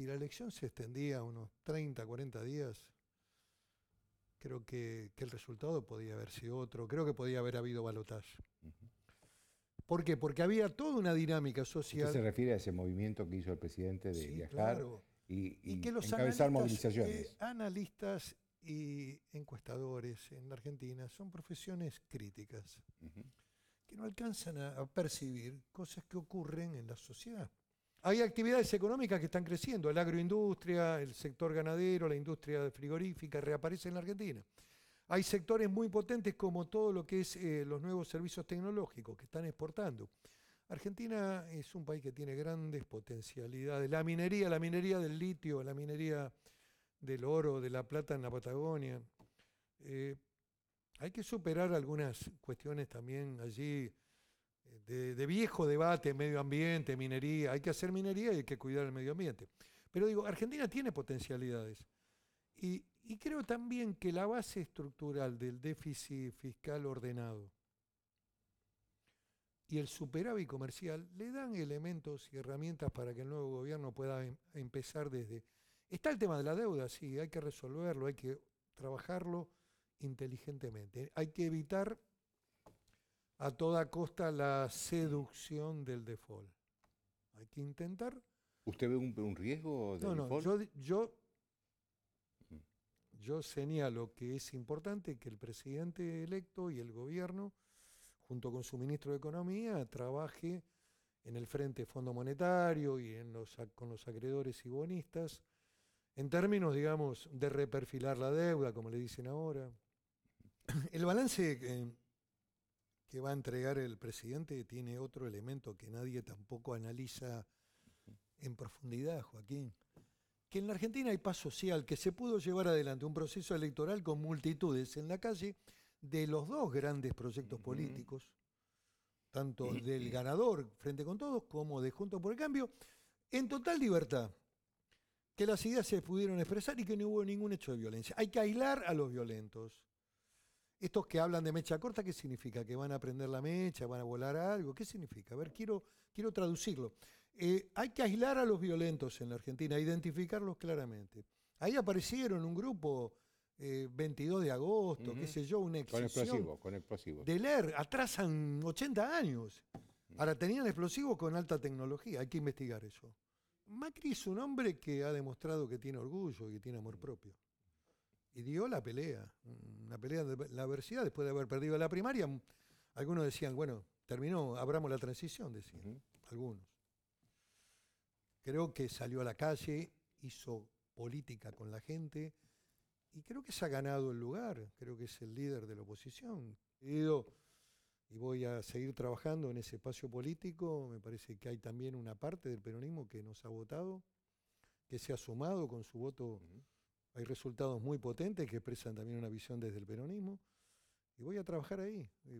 y la elección se extendía unos 30, 40 días, creo que, el resultado podía haber sido otro, creo que podía haber habido balotaje. ¿Por qué? Porque había toda una dinámica social. ¿Qué se refiere a ese movimiento que hizo el presidente de viajar y, y, que los analistas, movilizaciones? Eh, analistas y encuestadores en la Argentina son profesiones críticas, que no alcanzan a percibir cosas que ocurren en la sociedad. Hay actividades económicas que están creciendo, la agroindustria, el sector ganadero, la industria frigorífica, reaparece en la Argentina. Hay sectores muy potentes como todo lo que es eh, los nuevos servicios tecnológicos que están exportando. Argentina es un país que tiene grandes potencialidades. La minería, la minería del litio, la minería del oro, de la plata en la Patagonia. Eh, hay que superar algunas cuestiones también allí de, viejo debate, medio ambiente, minería, hay que hacer minería y hay que cuidar el medio ambiente. Pero digo, Argentina tiene potencialidades. Y, creo también que la base estructural del déficit fiscal ordenado y el superávit comercial le dan elementos y herramientas para que el nuevo gobierno pueda em, empezar desde... Está el tema de la deuda, sí, hay que resolverlo, hay que trabajarlo inteligentemente. Hay que evitar a toda costa la seducción del default. Hay que intentar. ¿Usted ve un, riesgo no, default? No, yo, mm. yo, señalo que es importante que el presidente electo y el gobierno, junto con su ministro de Economía, trabaje en el Frente Fondo Monetario y en los, con los acreedores y bonistas, en términos, digamos, de reperfilar la deuda, como le dicen ahora. El balance eh, que va a entregar el presidente tiene otro elemento que nadie tampoco analiza en profundidad, Joaquín. Que en la Argentina hay paz social, que se pudo llevar adelante un proceso electoral con multitudes en la calle de los dos grandes proyectos políticos, tanto del ganador Frente con Todos como de Juntos por el Cambio, en total libertad. Que las ideas se pudieron expresar y que no hubo ningún hecho de violencia. Hay que aislar a los violentos. Estos que hablan de mecha corta, ¿qué significa? ¿Que van a prender la mecha? ¿Van a volar algo? ¿Qué significa? A ver, quiero, quiero traducirlo. Eh, hay que aislar a los violentos en la Argentina, identificarlos claramente. Ahí aparecieron un grupo 22 eh, de agosto, qué sé yo, una Con explosivos, con explosivos. De leer, atrasan 80 años. Mm. Ahora, tenían explosivos con alta tecnología, hay que investigar eso. Macri es un hombre que ha demostrado que tiene orgullo y que tiene amor mm. propio y dio la pelea, una pelea de la adversidad después de haber perdido la primaria. Algunos decían, bueno, terminó, abramos la transición, decían, algunos. Creo que salió a la calle, hizo política con la gente y creo que se ha ganado el lugar, creo que es el líder de la oposición. He ido y voy a seguir trabajando en ese espacio político, me parece que hay también una parte del peronismo que nos ha votado, que se ha sumado con su voto. Hay resultados muy potentes que expresan también una visión desde el peronismo. Y voy a trabajar ahí. Eh,